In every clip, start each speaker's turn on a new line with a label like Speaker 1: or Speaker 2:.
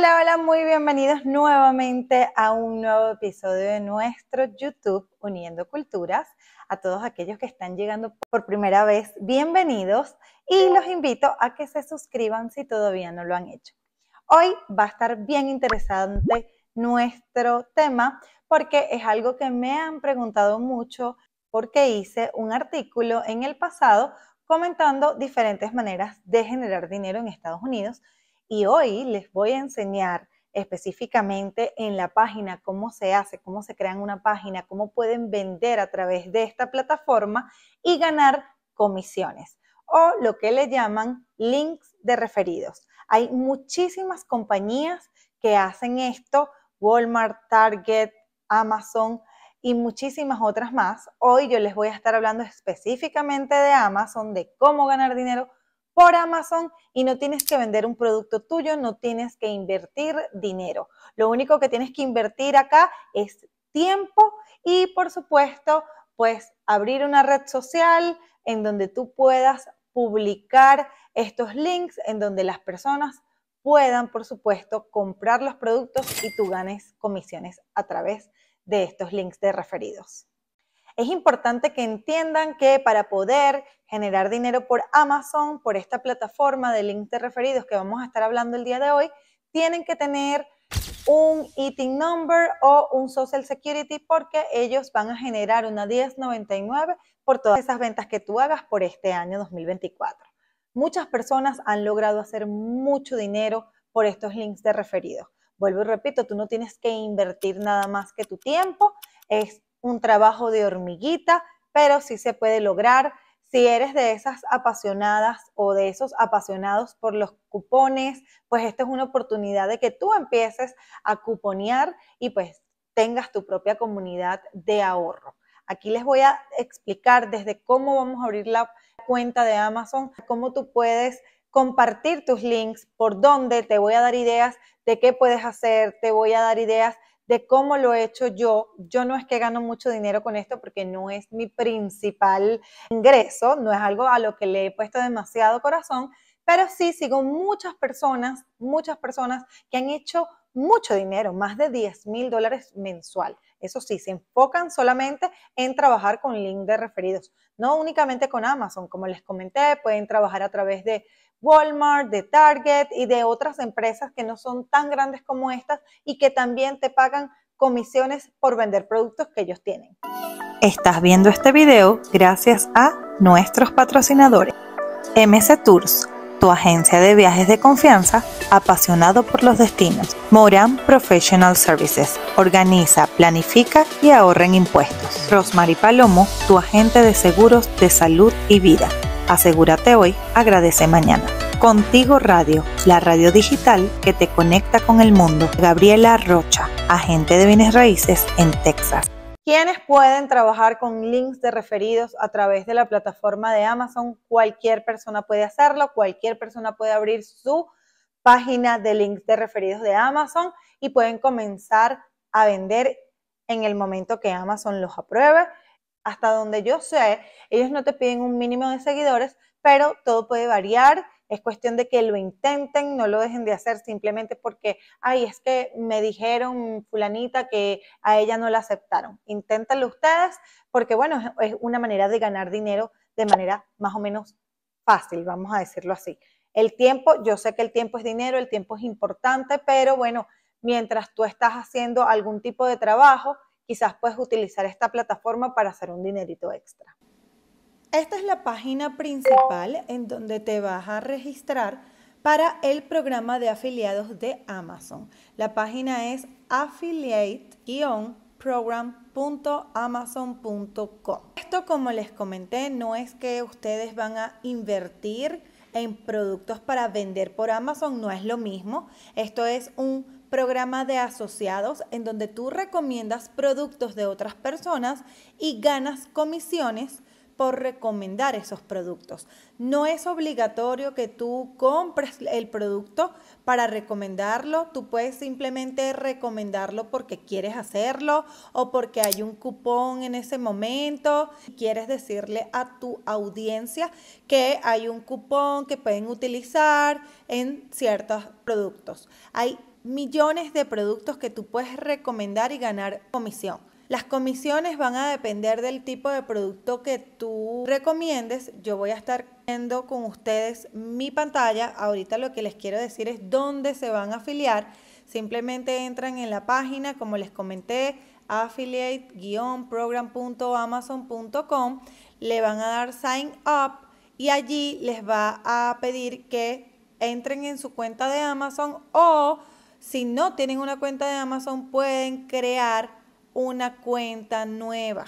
Speaker 1: Hola, hola, muy bienvenidos nuevamente a un nuevo episodio de nuestro YouTube Uniendo Culturas. A todos aquellos que están llegando por primera vez, bienvenidos y los invito a que se suscriban si todavía no lo han hecho. Hoy va a estar bien interesante nuestro tema porque es algo que me han preguntado mucho porque hice un artículo en el pasado comentando diferentes maneras de generar dinero en Estados Unidos y hoy les voy a enseñar específicamente en la página cómo se hace, cómo se crean una página, cómo pueden vender a través de esta plataforma y ganar comisiones o lo que le llaman links de referidos. Hay muchísimas compañías que hacen esto, Walmart, Target, Amazon y muchísimas otras más. Hoy yo les voy a estar hablando específicamente de Amazon, de cómo ganar dinero por Amazon y no tienes que vender un producto tuyo, no tienes que invertir dinero. Lo único que tienes que invertir acá es tiempo y por supuesto, pues abrir una red social en donde tú puedas publicar estos links, en donde las personas puedan, por supuesto, comprar los productos y tú ganes comisiones a través de estos links de referidos. Es importante que entiendan que para poder generar dinero por Amazon, por esta plataforma de links de referidos que vamos a estar hablando el día de hoy, tienen que tener un eating number o un social security porque ellos van a generar una 1099 por todas esas ventas que tú hagas por este año 2024. Muchas personas han logrado hacer mucho dinero por estos links de referidos. Vuelvo y repito, tú no tienes que invertir nada más que tu tiempo, es un trabajo de hormiguita, pero sí se puede lograr. Si eres de esas apasionadas o de esos apasionados por los cupones, pues esta es una oportunidad de que tú empieces a cuponear y pues tengas tu propia comunidad de ahorro. Aquí les voy a explicar desde cómo vamos a abrir la cuenta de Amazon, cómo tú puedes compartir tus links, por dónde te voy a dar ideas de qué puedes hacer, te voy a dar ideas de cómo lo he hecho yo. Yo no es que gano mucho dinero con esto porque no es mi principal ingreso, no es algo a lo que le he puesto demasiado corazón, pero sí sigo muchas personas, muchas personas que han hecho mucho dinero, más de 10 mil dólares mensual. Eso sí, se enfocan solamente en trabajar con link de referidos, no únicamente con Amazon, como les comenté, pueden trabajar a través de Walmart, de Target y de otras empresas que no son tan grandes como estas y que también te pagan comisiones por vender productos que ellos tienen. Estás viendo este video gracias a nuestros patrocinadores. MC Tours tu agencia de viajes de confianza apasionado por los destinos. Moran Professional Services organiza, planifica y ahorra en impuestos. Rosmary Palomo, tu agente de seguros de salud y vida. Asegúrate hoy, agradece mañana. Contigo Radio, la radio digital que te conecta con el mundo. Gabriela Rocha, agente de bienes raíces en Texas. ¿Quiénes pueden trabajar con links de referidos a través de la plataforma de Amazon. Cualquier persona puede hacerlo, cualquier persona puede abrir su página de links de referidos de Amazon y pueden comenzar a vender en el momento que Amazon los apruebe. Hasta donde yo sé, ellos no te piden un mínimo de seguidores, pero todo puede variar es cuestión de que lo intenten, no lo dejen de hacer simplemente porque, ay, es que me dijeron fulanita que a ella no la aceptaron. Inténtanlo ustedes porque, bueno, es una manera de ganar dinero de manera más o menos fácil, vamos a decirlo así. El tiempo, yo sé que el tiempo es dinero, el tiempo es importante, pero bueno, mientras tú estás haciendo algún tipo de trabajo, quizás puedes utilizar esta plataforma para hacer un dinerito extra. Esta es la página principal en donde te vas a registrar para el programa de afiliados de Amazon. La página es affiliate-program.amazon.com. Esto, como les comenté, no es que ustedes van a invertir en productos para vender por Amazon, no es lo mismo. Esto es un programa de asociados en donde tú recomiendas productos de otras personas y ganas comisiones por recomendar esos productos. No es obligatorio que tú compres el producto para recomendarlo, tú puedes simplemente recomendarlo porque quieres hacerlo o porque hay un cupón en ese momento. Quieres decirle a tu audiencia que hay un cupón que pueden utilizar en ciertos productos. Hay millones de productos que tú puedes recomendar y ganar comisión. Las comisiones van a depender del tipo de producto que tú recomiendes. Yo voy a estar viendo con ustedes mi pantalla. Ahorita lo que les quiero decir es dónde se van a afiliar. Simplemente entran en la página, como les comenté, affiliate-program.amazon.com. Le van a dar sign up y allí les va a pedir que entren en su cuenta de Amazon o si no tienen una cuenta de Amazon pueden crear una cuenta nueva.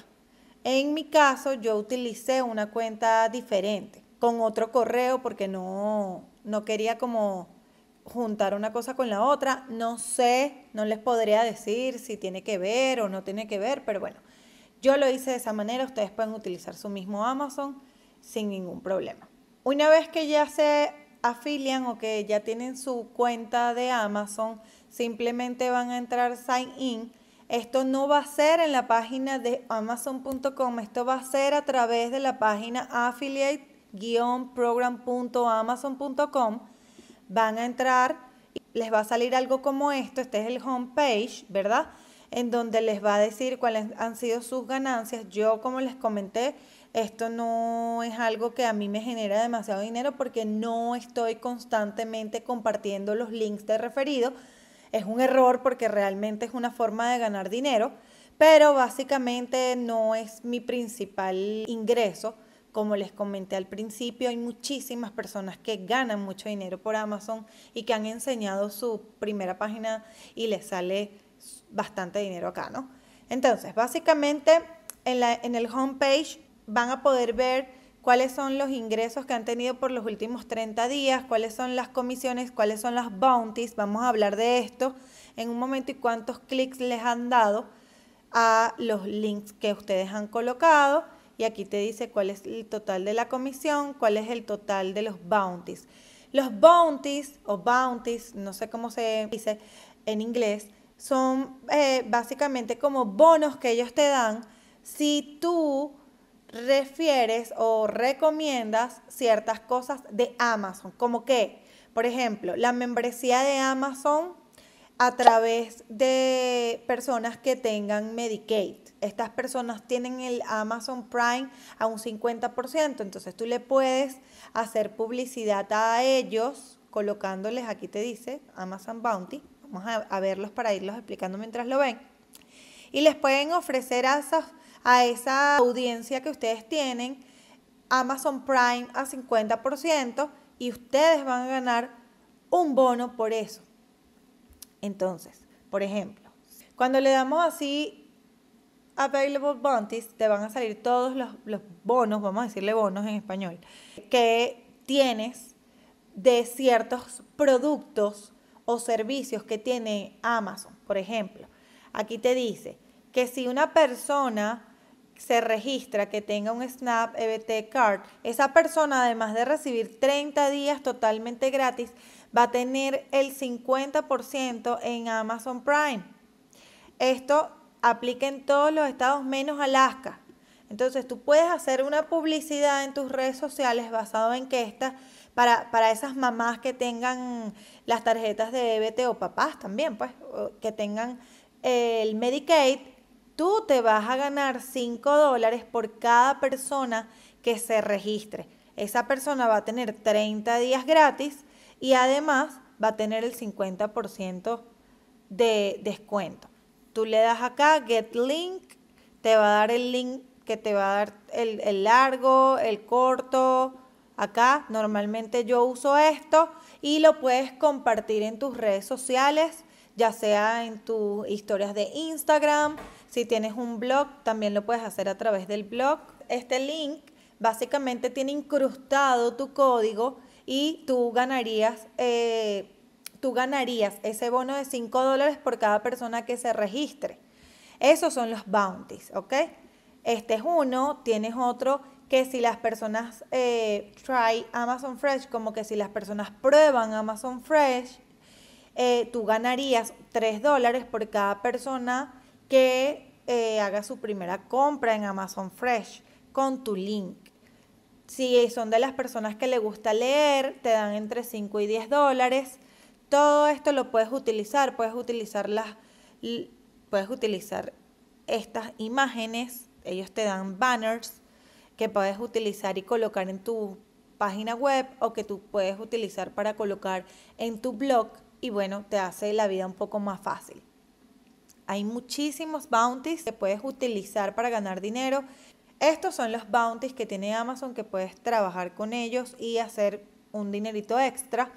Speaker 1: En mi caso, yo utilicé una cuenta diferente, con otro correo, porque no, no quería como juntar una cosa con la otra. No sé, no les podría decir si tiene que ver o no tiene que ver, pero bueno, yo lo hice de esa manera. Ustedes pueden utilizar su mismo Amazon sin ningún problema. Una vez que ya se afilian o que ya tienen su cuenta de Amazon, simplemente van a entrar sign in esto no va a ser en la página de amazon.com, esto va a ser a través de la página affiliate-program.amazon.com. Van a entrar, y les va a salir algo como esto, este es el homepage, ¿verdad? En donde les va a decir cuáles han sido sus ganancias. Yo, como les comenté, esto no es algo que a mí me genera demasiado dinero porque no estoy constantemente compartiendo los links de referido es un error porque realmente es una forma de ganar dinero, pero básicamente no es mi principal ingreso. Como les comenté al principio, hay muchísimas personas que ganan mucho dinero por Amazon y que han enseñado su primera página y les sale bastante dinero acá, ¿no? Entonces, básicamente en, la, en el homepage van a poder ver cuáles son los ingresos que han tenido por los últimos 30 días, cuáles son las comisiones, cuáles son las bounties, vamos a hablar de esto en un momento y cuántos clics les han dado a los links que ustedes han colocado. Y aquí te dice cuál es el total de la comisión, cuál es el total de los bounties. Los bounties o bounties, no sé cómo se dice en inglés, son eh, básicamente como bonos que ellos te dan si tú refieres o recomiendas ciertas cosas de Amazon, como que, por ejemplo, la membresía de Amazon a través de personas que tengan Medicaid. Estas personas tienen el Amazon Prime a un 50%, entonces tú le puedes hacer publicidad a ellos colocándoles, aquí te dice, Amazon Bounty. Vamos a, verlos para irlos explicando mientras lo ven. Y les pueden ofrecer a esas a esa audiencia que ustedes tienen Amazon Prime a 50% y ustedes van a ganar un bono por eso. Entonces, por ejemplo, cuando le damos así Available Bounties, te van a salir todos los, los bonos, vamos a decirle bonos en español, que tienes de ciertos productos o servicios que tiene Amazon. Por ejemplo, aquí te dice que si una persona se registra que tenga un SNAP EBT Card, esa persona además de recibir 30 días totalmente gratis, va a tener el 50% en Amazon Prime. Esto aplica en todos los estados menos Alaska. Entonces tú puedes hacer una publicidad en tus redes sociales basado en que estas, para, para, esas mamás que tengan las tarjetas de EBT o papás también, pues, que tengan eh, el Medicaid, tú te vas a ganar 5 dólares por cada persona que se registre. Esa persona va a tener 30 días gratis y además va a tener el 50% de descuento. Tú le das acá Get Link, te va a dar el link que te va a dar el largo, el corto. Acá normalmente yo uso esto y lo puedes compartir en tus redes sociales ya sea en tus historias de Instagram, si tienes un blog, también lo puedes hacer a través del blog. Este link básicamente tiene incrustado tu código y tú ganarías, eh, tú ganarías ese bono de 5 dólares por cada persona que se registre. Esos son los bounties, ¿ok? Este es uno, tienes otro que si las personas eh, try Amazon Fresh, como que si las personas prueban Amazon Fresh, eh, tú ganarías 3 dólares por cada persona que eh, haga su primera compra en Amazon Fresh con tu link. Si son de las personas que le gusta leer, te dan entre 5 y 10 dólares. Todo esto lo puedes utilizar, puedes utilizar las, puedes utilizar estas imágenes, ellos te dan banners que puedes utilizar y colocar en tu página web o que tú puedes utilizar para colocar en tu blog y bueno, te hace la vida un poco más fácil. Hay muchísimos bounties que puedes utilizar para ganar dinero. Estos son los bounties que tiene Amazon que puedes trabajar con ellos y hacer un dinerito extra.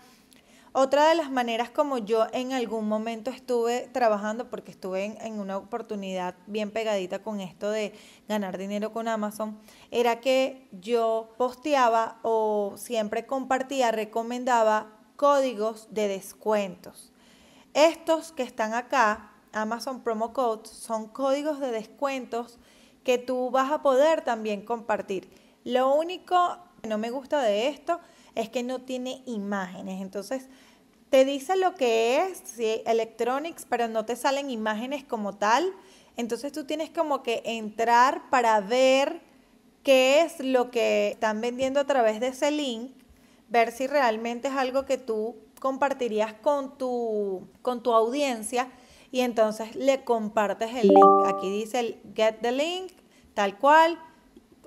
Speaker 1: Otra de las maneras como yo en algún momento estuve trabajando, porque estuve en, una oportunidad bien pegadita con esto de ganar dinero con Amazon, era que yo posteaba o siempre compartía, recomendaba códigos de descuentos. Estos que están acá, Amazon Promo Codes, son códigos de descuentos que tú vas a poder también compartir. Lo único que no me gusta de esto es que no tiene imágenes. Entonces, te dice lo que es, sí, electronics, pero no te salen imágenes como tal. Entonces tú tienes como que entrar para ver qué es lo que están vendiendo a través de ese link ver si realmente es algo que tú compartirías con tu, con tu audiencia y entonces le compartes el link. Aquí dice el get the link, tal cual,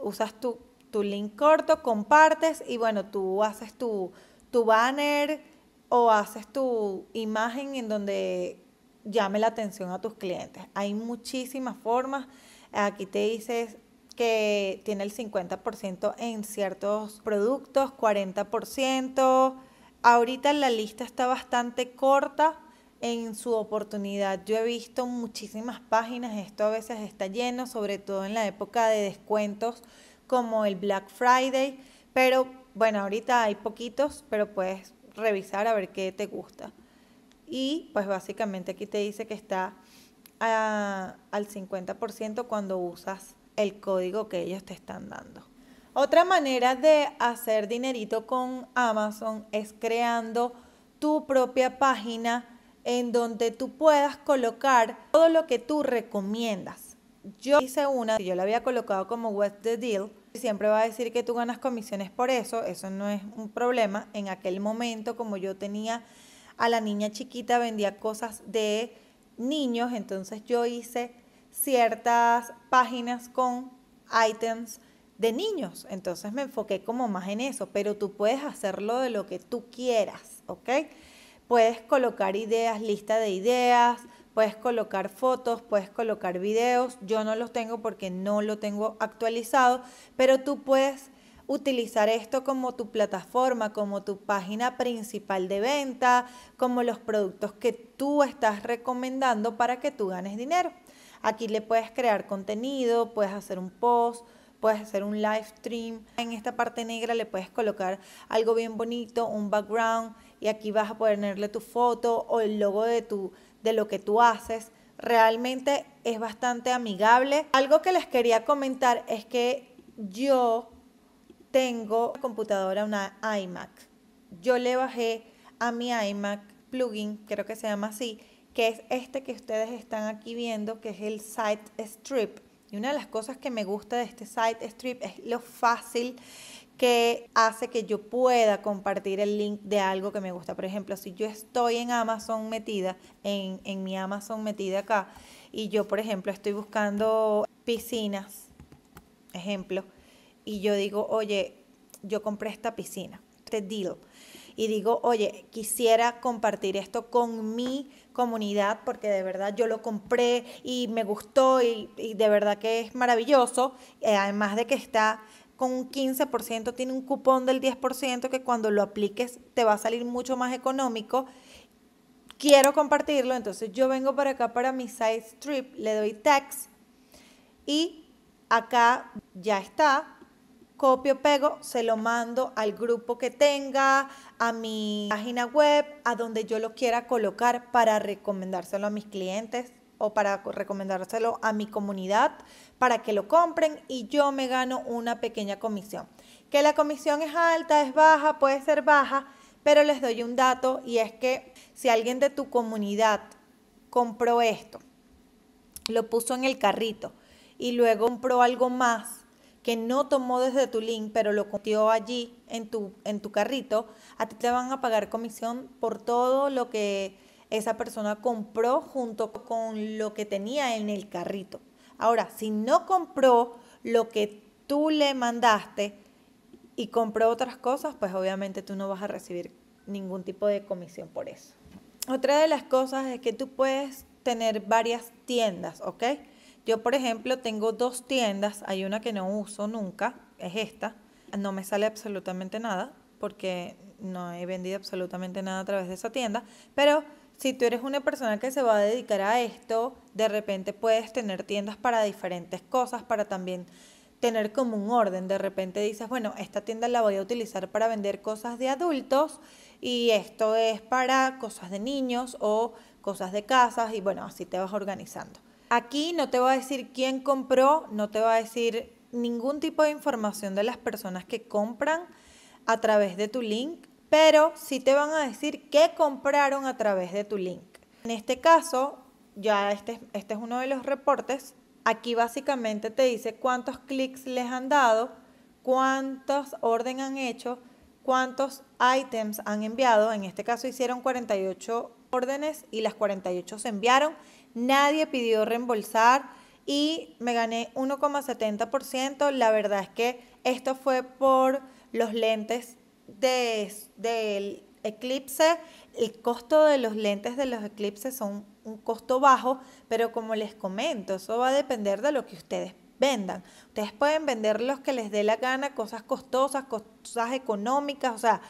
Speaker 1: usas tu, tu link corto, compartes y bueno, tú haces tu, tu banner o haces tu imagen en donde llame la atención a tus clientes. Hay muchísimas formas. Aquí te dices que tiene el 50% en ciertos productos, 40%. Ahorita la lista está bastante corta en su oportunidad. Yo he visto muchísimas páginas, esto a veces está lleno, sobre todo en la época de descuentos como el Black Friday, pero bueno, ahorita hay poquitos, pero puedes revisar a ver qué te gusta. Y pues básicamente aquí te dice que está ah, al 50% cuando usas el código que ellos te están dando. Otra manera de hacer dinerito con Amazon es creando tu propia página en donde tú puedas colocar todo lo que tú recomiendas. Yo hice una, yo la había colocado como web the Deal, siempre va a decir que tú ganas comisiones por eso, eso no es un problema. En aquel momento, como yo tenía a la niña chiquita, vendía cosas de niños, entonces yo hice ciertas páginas con items de niños. Entonces me enfoqué como más en eso, pero tú puedes hacerlo de lo que tú quieras, ¿ok? Puedes colocar ideas, lista de ideas, puedes colocar fotos, puedes colocar videos. Yo no los tengo porque no lo tengo actualizado, pero tú puedes utilizar esto como tu plataforma, como tu página principal de venta, como los productos que tú estás recomendando para que tú ganes dinero. Aquí le puedes crear contenido, puedes hacer un post, puedes hacer un live stream. En esta parte negra le puedes colocar algo bien bonito, un background y aquí vas a ponerle tu foto o el logo de tu de lo que tú haces. Realmente es bastante amigable. Algo que les quería comentar es que yo tengo una computadora una iMac. Yo le bajé a mi iMac plugin, creo que se llama así, que es este que ustedes están aquí viendo, que es el Site strip. Y una de las cosas que me gusta de este Site strip es lo fácil que hace que yo pueda compartir el link de algo que me gusta. Por ejemplo, si yo estoy en Amazon metida, en, en mi Amazon metida acá, y yo, por ejemplo, estoy buscando piscinas, ejemplo, y yo digo, oye, yo compré esta piscina, este deal, y digo, oye, quisiera compartir esto con mi comunidad, porque de verdad yo lo compré y me gustó y, de verdad que es maravilloso, eh, además de que está con un 15%, tiene un cupón del 10% que cuando lo apliques te va a salir mucho más económico. Quiero compartirlo, entonces yo vengo para acá para mi side strip, le doy text y acá ya está, copio, pego, se lo mando al grupo que tenga, a mi página web, a donde yo lo quiera colocar para recomendárselo a mis clientes o para recomendárselo a mi comunidad para que lo compren y yo me gano una pequeña comisión. Que la comisión es alta, es baja, puede ser baja, pero les doy un dato y es que si alguien de tu comunidad compró esto, lo puso en el carrito y luego compró algo más, que no tomó desde tu link, pero lo contió allí en tu, en tu carrito, a ti te van a pagar comisión por todo lo que esa persona compró junto con lo que tenía en el carrito. Ahora, si no compró lo que tú le mandaste y compró otras cosas, pues obviamente tú no vas a recibir ningún tipo de comisión por eso. Otra de las cosas es que tú puedes tener varias tiendas, ¿ok? Yo, por ejemplo, tengo dos tiendas, hay una que no uso nunca, es esta. No me sale absolutamente nada porque no he vendido absolutamente nada a través de esa tienda, pero si tú eres una persona que se va a dedicar a esto, de repente puedes tener tiendas para diferentes cosas, para también tener como un orden. De repente dices, bueno, esta tienda la voy a utilizar para vender cosas de adultos y esto es para cosas de niños o cosas de casas y bueno, así te vas organizando. Aquí no te va a decir quién compró, no te va a decir ningún tipo de información de las personas que compran a través de tu link, pero sí te van a decir qué compraron a través de tu link. En este caso, ya este, es este uno de los reportes, aquí básicamente te dice cuántos clics les han dado, cuántas órdenes han hecho, cuántos items han enviado. En este caso hicieron 48 órdenes y las 48 se enviaron Nadie pidió reembolsar y me gané 1,70%. La verdad es que esto fue por los lentes del eclipse. El costo de los lentes de los eclipses son un costo bajo, pero como les comento, eso va a depender de lo que ustedes vendan. Ustedes pueden vender los que les dé la gana, cosas costosas, cosas económicas, o sea,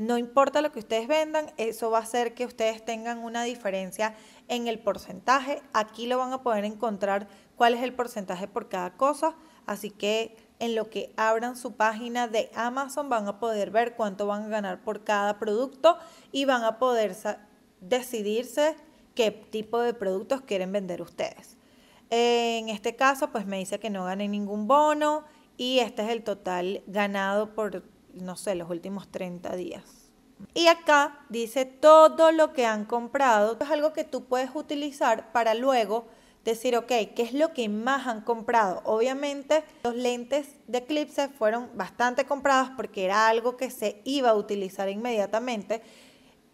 Speaker 1: no importa lo que ustedes vendan, eso va a hacer que ustedes tengan una diferencia en el porcentaje. Aquí lo van a poder encontrar cuál es el porcentaje por cada cosa. Así que en lo que abran su página de Amazon van a poder ver cuánto van a ganar por cada producto y van a poder decidirse qué tipo de productos quieren vender ustedes. En este caso, pues me dice que no gané ningún bono y este es el total ganado por no sé, los últimos 30 días. Y acá dice todo lo que han comprado. Es algo que tú puedes utilizar para luego decir, ok, ¿qué es lo que más han comprado? Obviamente los lentes de eclipse fueron bastante comprados porque era algo que se iba a utilizar inmediatamente,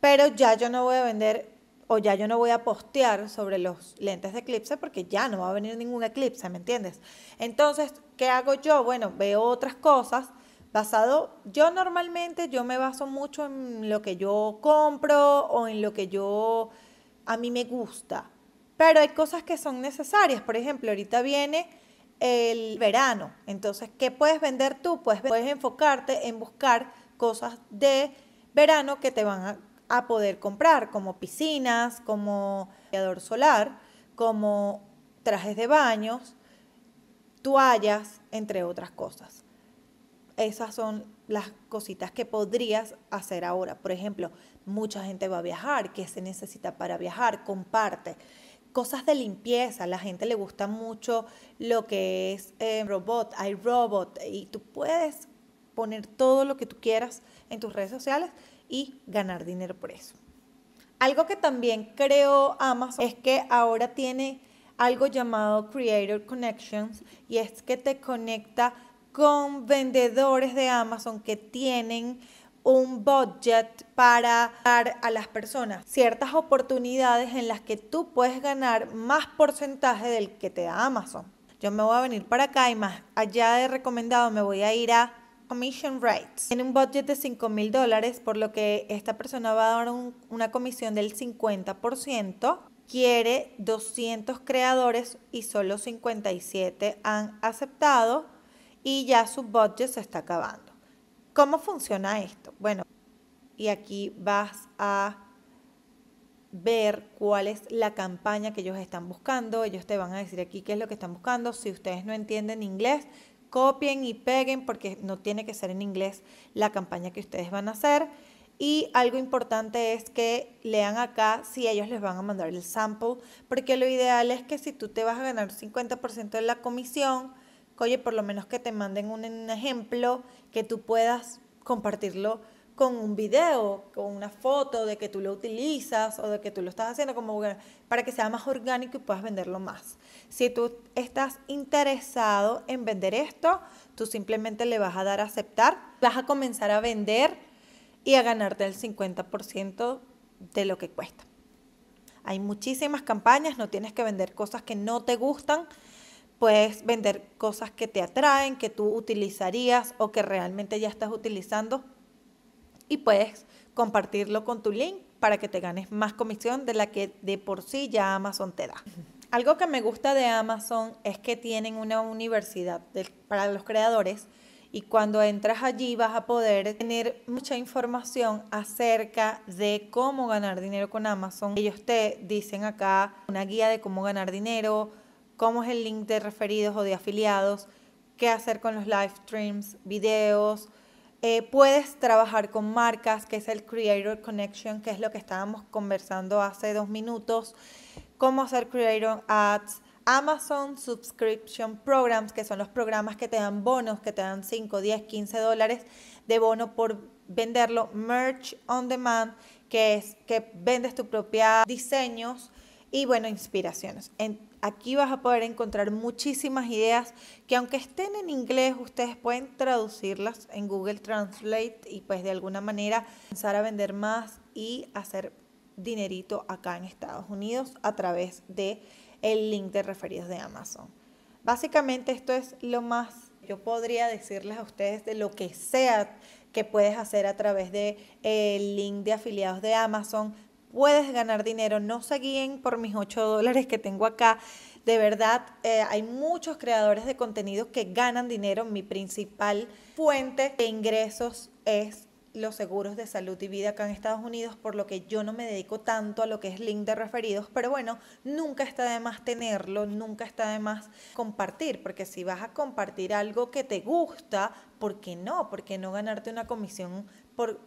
Speaker 1: pero ya yo no voy a vender o ya yo no voy a postear sobre los lentes de eclipse porque ya no va a venir ningún eclipse, ¿me entiendes? Entonces, ¿qué hago yo? Bueno, veo otras cosas Basado, yo normalmente yo me baso mucho en lo que yo compro o en lo que yo a mí me gusta. Pero hay cosas que son necesarias. Por ejemplo, ahorita viene el verano. Entonces, ¿qué puedes vender tú? Pues puedes enfocarte en buscar cosas de verano que te van a, a poder comprar, como piscinas, como radiador solar, como trajes de baños, toallas, entre otras cosas esas son las cositas que podrías hacer ahora. Por ejemplo, mucha gente va a viajar, ¿qué se necesita para viajar? Comparte. Cosas de limpieza, la gente le gusta mucho lo que es eh, robot, hay robot, y tú puedes poner todo lo que tú quieras en tus redes sociales y ganar dinero por eso. Algo que también creo Amazon es que ahora tiene algo llamado Creator Connections y es que te conecta con vendedores de Amazon que tienen un budget para dar a las personas ciertas oportunidades en las que tú puedes ganar más porcentaje del que te da Amazon. Yo me voy a venir para acá y más allá de recomendado me voy a ir a commission Rights. Tiene un budget de 5 mil dólares, por lo que esta persona va a dar una comisión del 50%. Quiere 200 creadores y solo 57 han aceptado y ya su budget se está acabando. ¿Cómo funciona esto? Bueno, y aquí vas a ver cuál es la campaña que ellos están buscando. Ellos te van a decir aquí qué es lo que están buscando. Si ustedes no entienden inglés, copien y peguen porque no tiene que ser en inglés la campaña que ustedes van a hacer. Y algo importante es que lean acá si ellos les van a mandar el sample, porque lo ideal es que si tú te vas a ganar 50% de la comisión, oye, por lo menos que te manden un, ejemplo que tú puedas compartirlo con un video, con una foto de que tú lo utilizas o de que tú lo estás haciendo como para que sea más orgánico y puedas venderlo más. Si tú estás interesado en vender esto, tú simplemente le vas a dar a aceptar, vas a comenzar a vender y a ganarte el 50% de lo que cuesta. Hay muchísimas campañas, no tienes que vender cosas que no te gustan, Puedes vender cosas que te atraen, que tú utilizarías o que realmente ya estás utilizando y puedes compartirlo con tu link para que te ganes más comisión de la que de por sí ya Amazon te da. Algo que me gusta de Amazon es que tienen una universidad para los creadores y cuando entras allí vas a poder tener mucha información acerca de cómo ganar dinero con Amazon. Ellos te dicen acá una guía de cómo ganar dinero, cómo es el link de referidos o de afiliados, qué hacer con los live streams, videos. Eh, puedes trabajar con marcas, que es el Creator Connection, que es lo que estábamos conversando hace dos minutos. Cómo hacer Creator Ads, Amazon Subscription Programs, que son los programas que te dan bonos, que te dan 5, 10, 15 dólares de bono por venderlo. Merch on Demand, que es que vendes tu propia diseños y, bueno, inspiraciones. Aquí vas a poder encontrar muchísimas ideas que aunque estén en inglés, ustedes pueden traducirlas en Google Translate y pues de alguna manera empezar a vender más y hacer dinerito acá en Estados Unidos a través de el link de referidos de Amazon. Básicamente esto es lo más yo podría decirles a ustedes de lo que sea que puedes hacer a través de el link de afiliados de Amazon puedes ganar dinero. No se guíen por mis 8 dólares que tengo acá. De verdad, eh, hay muchos creadores de contenidos que ganan dinero. Mi principal fuente de ingresos es los seguros de salud y vida acá en Estados Unidos, por lo que yo no me dedico tanto a lo que es link de referidos, pero bueno, nunca está de más tenerlo, nunca está de más compartir, porque si vas a compartir algo que te gusta, ¿por qué no? ¿Por qué no ganarte una comisión por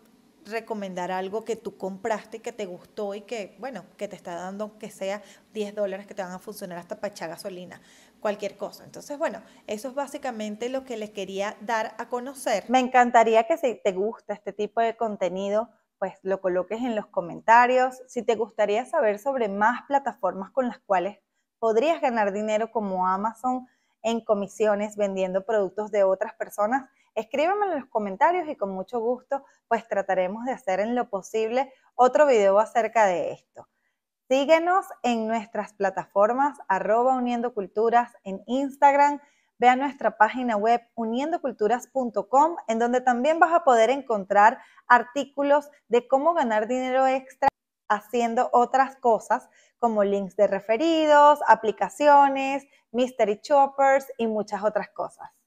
Speaker 1: recomendar algo que tú compraste y que te gustó y que, bueno, que te está dando que sea 10 dólares que te van a funcionar hasta para echar gasolina, cualquier cosa. Entonces, bueno, eso es básicamente lo que les quería dar a conocer. Me encantaría que si te gusta este tipo de contenido, pues lo coloques en los comentarios. Si te gustaría saber sobre más plataformas con las cuales podrías ganar dinero como Amazon en comisiones vendiendo productos de otras personas, Escríbeme en los comentarios y con mucho gusto pues trataremos de hacer en lo posible otro video acerca de esto. Síguenos en nuestras plataformas arroba Uniendo Culturas en Instagram. Ve a nuestra página web uniendoculturas.com en donde también vas a poder encontrar artículos de cómo ganar dinero extra haciendo otras cosas como links de referidos, aplicaciones, mystery choppers y muchas otras cosas.